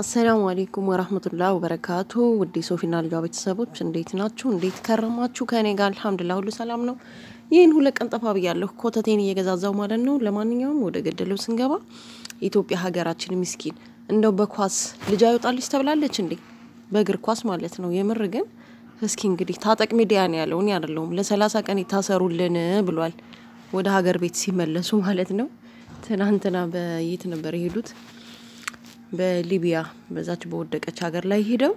አሰላሙ አሌይኩም ወራህመቱላህ ወበረካቱ። ውድ ሶፊና ልጇ ቤተሰቦች እንዴት ናችሁ? እንዴት ከረማችሁ? ከእኔ ጋር አልሐምዱላ ሁሉ ሰላም ነው። ይህን ሁለት ቀን ጠፋ ብያለሁ፣ ኮተቴን እየገዛዛው ማለት ነው። ለማንኛውም ወደ ገደለው ስንገባ ኢትዮጵያ ሀገራችን ምስኪን እንደው በኳስ ልጅ አይወጣልሽ ተብላለች እንዴ? በእግር ኳስ ማለት ነው። የምር ግን እስኪ እንግዲህ ታጠቅ ሚዲያ ነው ያለው፣ እኔ ለሰላሳ ቀን የታሰሩልን ብሏል፣ ወደ ሀገር ቤት ሲመለሱ ማለት ነው። ትናንትና በየት ነበር የሄዱት? በሊቢያ በዛች በወደቀች ሀገር ላይ ሄደው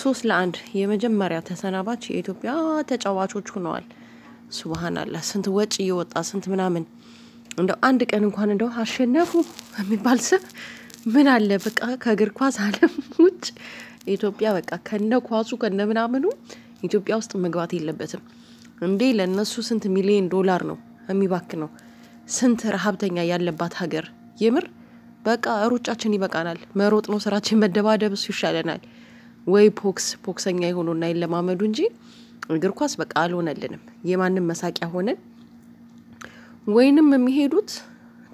ሶስት ለአንድ የመጀመሪያ ተሰናባች የኢትዮጵያ ተጫዋቾች ሆነዋል። ሱብሃን አላህ ስንት ወጪ እየወጣ ስንት ምናምን እንደው አንድ ቀን እንኳን እንደው አሸነፉ የሚባል ስም ምን አለ? በቃ ከእግር ኳስ ዓለም ውጭ ኢትዮጵያ በቃ ከነ ኳሱ ከነ ምናምኑ ኢትዮጵያ ውስጥ መግባት የለበትም እንዴ! ለእነሱ ስንት ሚሊዮን ዶላር ነው የሚባክ ነው። ስንት ረሀብተኛ ያለባት ሀገር የምር በቃ ሩጫችን ይበቃናል። መሮጥ ነው ስራችን፣ መደባደብ እሱ ይሻለናል። ወይ ፖክስ ፖክሰኛ እና ይለማመዱ እንጂ እግር ኳስ በቃ አልሆነልንም። የማንም መሳቂያ ሆነን ወይንም የሚሄዱት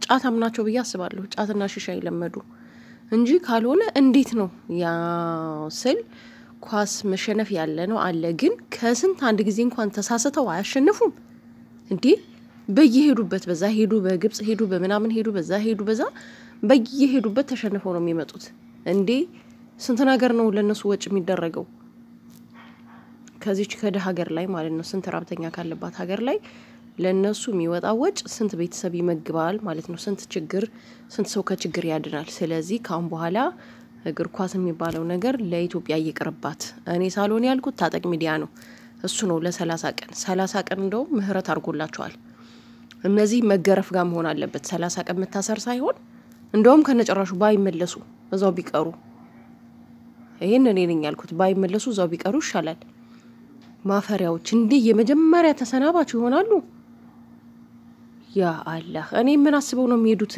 ጫታም ናቸው ብዬ አስባለሁ። ጫትና ሽሻ ይለመዱ እንጂ ካልሆነ እንዴት ነው ያ ስል ኳስ መሸነፍ ያለ ነው አለ። ግን ከስንት አንድ ጊዜ እንኳን ተሳስተው አያሸንፉም እንዴ? በየሄዱበት በዛ ሄዱ፣ በግብጽ ሄዱ፣ በምናምን ሄዱ፣ በዛ ሄዱ፣ በዛ በየሄዱበት ተሸንፈው ነው የሚመጡት። እንዴ ስንት ነገር ነው ለእነሱ ወጪ የሚደረገው ከዚች ከደ ሀገር ላይ ማለት ነው። ስንት ራብተኛ ካለባት ሀገር ላይ ለእነሱ የሚወጣ ወጭ ስንት ቤተሰብ ይመግባል ማለት ነው። ስንት ችግር ስንት ሰው ከችግር ያድናል። ስለዚህ ካሁን በኋላ እግር ኳስ የሚባለው ነገር ለኢትዮጵያ እየቅርባት። እኔ ሳልሆን ያልኩት ታጠቅ ሚዲያ ነው። እሱ ነው ለሰላሳ ቀን ሰላሳ ቀን እንደውም ምህረት አድርጎላቸዋል። እነዚህ መገረፍ ጋር መሆን አለበት። ሰላሳ ቀን መታሰር ሳይሆን እንደውም ከነጨራሹ ባይመለሱ እዛው ቢቀሩ፣ ይህን እኔ ነኝ ያልኩት። ባይመለሱ እዛው ቢቀሩ ይሻላል። ማፈሪያዎች እንዲህ የመጀመሪያ ተሰናባች ይሆናሉ። ያ አላህ፣ እኔ ምን አስበው ነው የሚሄዱት?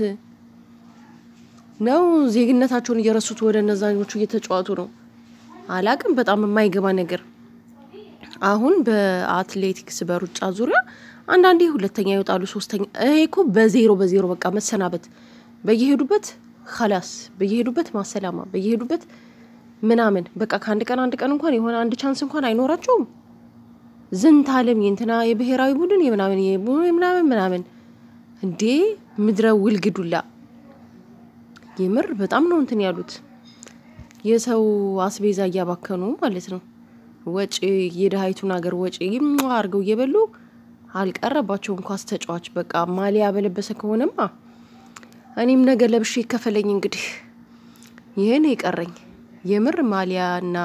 ነው ዜግነታቸውን እየረሱት ወደ እነዛኞቹ እየተጫወቱ ነው። አላቅም። በጣም የማይገባ ነገር አሁን በአትሌቲክስ በሩጫ ዙሪያ አንዳንዴ ሁለተኛ ይወጣሉ፣ ሶስተኛ። ይሄ እኮ በዜሮ በዜሮ በቃ መሰናበት በየሄዱበት ላስ በየሄዱበት ማሰላማ በየሄዱበት ምናምን በቃ ከአንድ ቀን አንድ ቀን እንኳን የሆነ አንድ ቻንስ እንኳን አይኖራቸውም። ዝንት አለም የእንትና የብሔራዊ ቡድን የምናምን ምናምን ምናምን እንዴ ምድረ ውልግዱላ የምር በጣም ነው እንትን ያሉት የሰው አስቤዛ እያባከኑ ማለት ነው። ወጪ የድሀይቱን ሀገር ወጪ አርገው እየበሉ አልቀረባቸውም። ኳስ ተጫዋች በቃ ማሊያ በለበሰ ከሆነማ እኔም ነገ ለብሼ ይከፈለኝ። እንግዲህ ይህን የቀረኝ የምር ማሊያና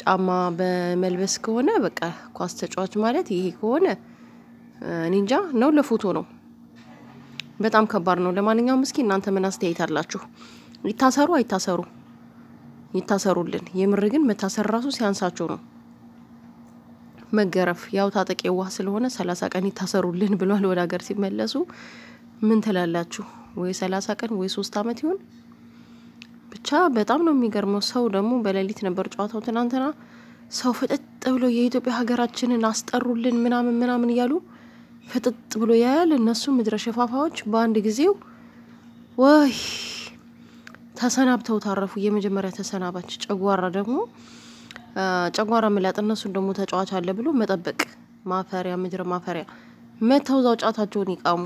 ጫማ በመልበስ ከሆነ በቃ ኳስ ተጫዋች ማለት ይሄ ከሆነ እኔ እንጃ ነው። ለፎቶ ነው፣ በጣም ከባድ ነው። ለማንኛውም እስኪ እናንተ ምን አስተያየት አላችሁ? ይታሰሩ አይታሰሩ? ይታሰሩልን። የምር ግን መታሰር ራሱ ሲያንሳቸው ነው መገረፍ። ያው ታጠቂ ዋህ ስለሆነ ሰላሳ ቀን ይታሰሩልን ብሏል ወደ ሀገር ሲመለሱ። ምን ትላላችሁ? ወይ ሰላሳ ቀን ወይ ሶስት አመት ይሆን ብቻ በጣም ነው የሚገርመው። ሰው ደግሞ በሌሊት ነበር ጨዋታው ትናንትና። ሰው ፍጥጥ ብሎ የኢትዮጵያ ሀገራችንን አስጠሩልን ምናምን ምናምን እያሉ ፍጥጥ ብሎ ያያል። እነሱ ምድረ ሸፋፋዎች በአንድ ጊዜው ወይ ተሰናብተው ታረፉ። የመጀመሪያ ተሰናባች ጨጓራ ደግሞ ጨጓራ ምላጥ እነሱን ደግሞ ተጫዋች አለ ብሎ መጠበቅ ማፈሪያ ምድረ ማፈሪያ መተው ዛው ጫታቸውን ይቃሙ።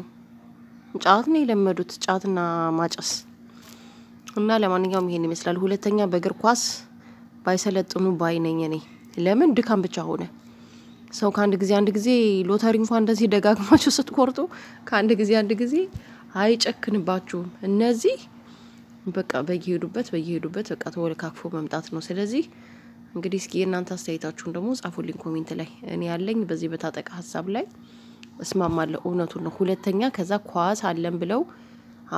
ጫት ነው የለመዱት፣ ጫትና ማጨስ እና ለማንኛውም ይሄን ይመስላል። ሁለተኛ በእግር ኳስ ባይሰለጥኑ ባይነኝ ነኝ እኔ። ለምን ድካም ብቻ ሆነ። ሰው ከአንድ ጊዜ አንድ ጊዜ ሎተሪ እንኳን እንደዚህ ደጋግማችሁ ስትቆርጡ ከአንድ ጊዜ አንድ ጊዜ አይጨክንባችሁም። እነዚህ በቃ በየሄዱበት በየሄዱበት በቃ ተወልካክፎ መምጣት ነው። ስለዚህ እንግዲህ እስኪ የእናንተ አስተያየታችሁን ደግሞ ጻፉልኝ ኮሜንት ላይ። እኔ ያለኝ በዚህ በታጠቀ ሀሳብ ላይ እስማማለሁ። እውነቱን ነው። ሁለተኛ ከዛ ኳስ አለን ብለው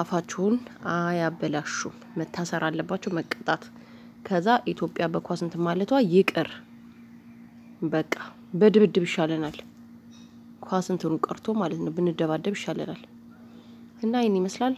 አፋችሁን አያበላሹም። መታሰር አለባቸው፣ መቀጣት። ከዛ ኢትዮጵያ በኳስ እንትን ማለቷ ይቅር፣ በቃ በድብድብ ይሻለናል። ኳስ እንትኑ ቀርቶ ማለት ነው ብንደባደብ ይሻለናል። እና ይህን ይመስላል።